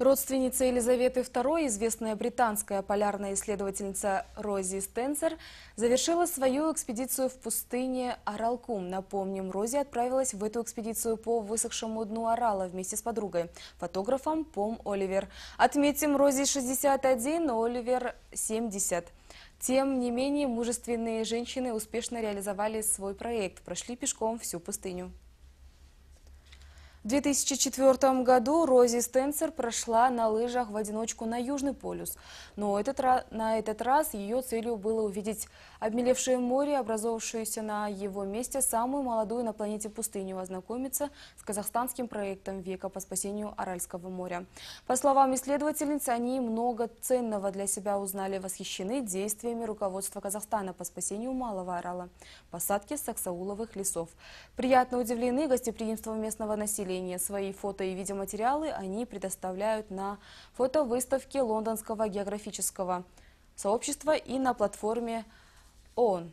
Родственница Елизаветы II, известная британская полярная исследовательница Рози Стенсер, завершила свою экспедицию в пустыне Аралкум. Напомним, Рози отправилась в эту экспедицию по высохшему дну Арала вместе с подругой, фотографом Пом Оливер. Отметим, Рози 61, Оливер 70. Тем не менее, мужественные женщины успешно реализовали свой проект, прошли пешком всю пустыню. В 2004 году Рози Стенсер прошла на лыжах в одиночку на Южный полюс. Но этот, на этот раз ее целью было увидеть обмелевшее море, образовавшееся на его месте самую молодую на планете пустыню, ознакомиться с казахстанским проектом века по спасению Аральского моря. По словам исследовательниц, они много ценного для себя узнали, восхищены действиями руководства Казахстана по спасению Малого Орала, посадки саксауловых лесов. Приятно удивлены гостеприимством местного населения населения. Свои фото и видеоматериалы они предоставляют на фотовыставке Лондонского географического сообщества и на платформе ООН.